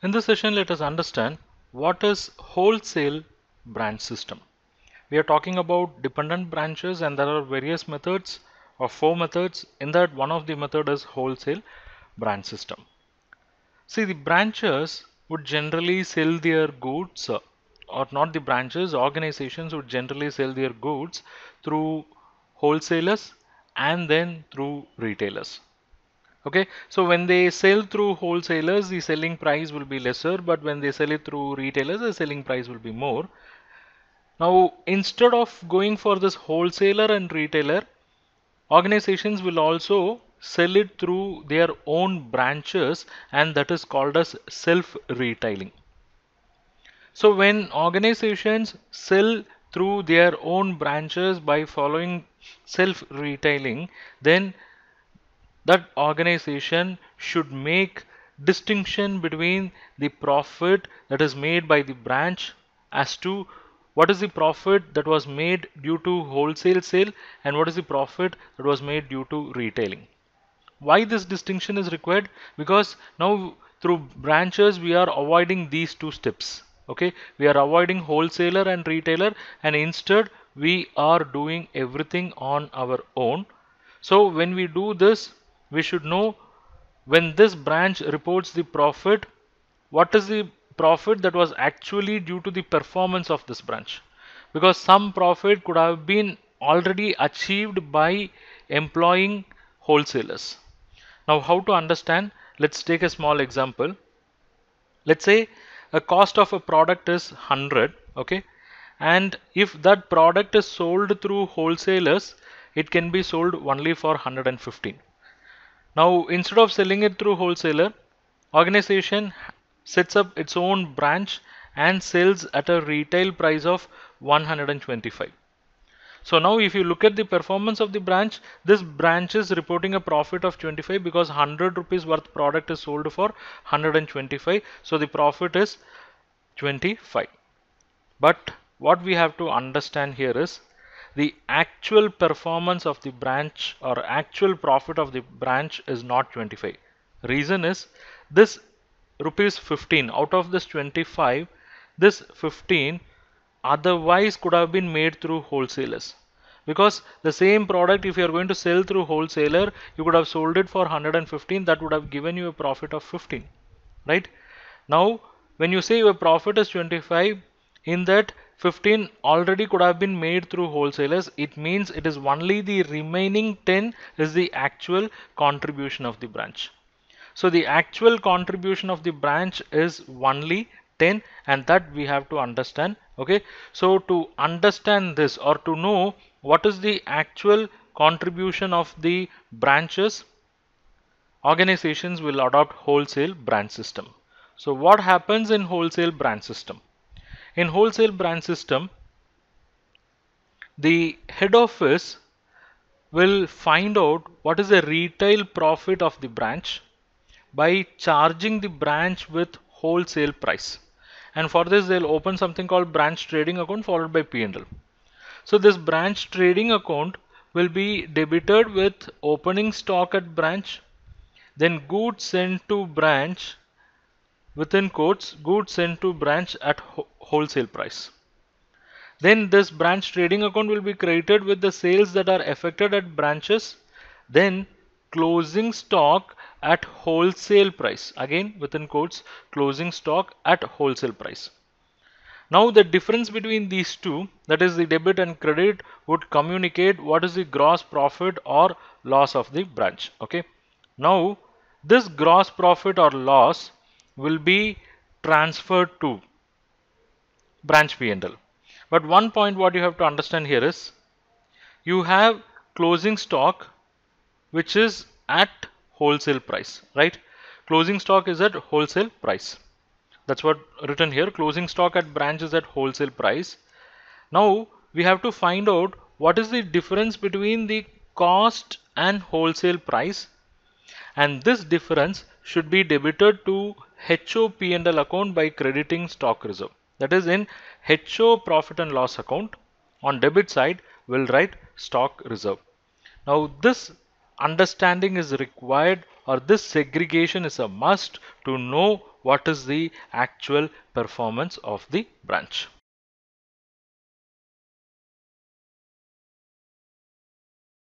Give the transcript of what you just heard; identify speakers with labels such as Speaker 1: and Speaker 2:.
Speaker 1: In this session, let us understand what is wholesale branch system. We are talking about dependent branches and there are various methods or four methods in that one of the method is wholesale branch system. See the branches would generally sell their goods uh, or not the branches organizations would generally sell their goods through wholesalers and then through retailers okay so when they sell through wholesalers the selling price will be lesser but when they sell it through retailers the selling price will be more now instead of going for this wholesaler and retailer organizations will also sell it through their own branches and that is called as self retailing so when organizations sell through their own branches by following self retailing then that organization should make distinction between the profit that is made by the branch as to what is the profit that was made due to wholesale sale and what is the profit that was made due to retailing. Why this distinction is required? Because now through branches we are avoiding these two steps. Okay, we are avoiding wholesaler and retailer and instead we are doing everything on our own. So when we do this, we should know when this branch reports the profit, what is the profit that was actually due to the performance of this branch? Because some profit could have been already achieved by employing wholesalers. Now how to understand? Let's take a small example. Let's say a cost of a product is 100, okay? And if that product is sold through wholesalers, it can be sold only for 115. Now, instead of selling it through wholesaler, organization sets up its own branch and sells at a retail price of 125. So now if you look at the performance of the branch, this branch is reporting a profit of 25 because 100 rupees worth product is sold for 125. So the profit is 25. But what we have to understand here is the actual performance of the branch or actual profit of the branch is not 25. Reason is this rupees 15 out of this 25 this 15 otherwise could have been made through wholesalers because the same product if you are going to sell through wholesaler you could have sold it for 115 that would have given you a profit of 15 right now when you say your profit is 25 in that 15 already could have been made through wholesalers. It means it is only the remaining 10 is the actual contribution of the branch. So the actual contribution of the branch is only 10 and that we have to understand. Okay. So to understand this or to know what is the actual contribution of the branches, organizations will adopt wholesale branch system. So what happens in wholesale branch system? In wholesale branch system, the head office will find out what is the retail profit of the branch by charging the branch with wholesale price and for this they'll open something called branch trading account followed by P&L. So this branch trading account will be debited with opening stock at branch then goods sent to branch within quotes goods sent to branch at ho wholesale price. Then this branch trading account will be credited with the sales that are affected at branches. Then closing stock at wholesale price. Again within quotes closing stock at wholesale price. Now the difference between these two that is the debit and credit would communicate what is the gross profit or loss of the branch. Okay. Now this gross profit or loss will be transferred to branch P&L. But one point what you have to understand here is you have closing stock which is at wholesale price, right? Closing stock is at wholesale price. That's what written here. Closing stock at branch is at wholesale price. Now we have to find out what is the difference between the cost and wholesale price and this difference should be debited to HOP and l account by crediting stock reserve. That is in HO profit and loss account on debit side we'll write stock reserve. Now this understanding is required or this segregation is a must to know what is the actual performance of the branch.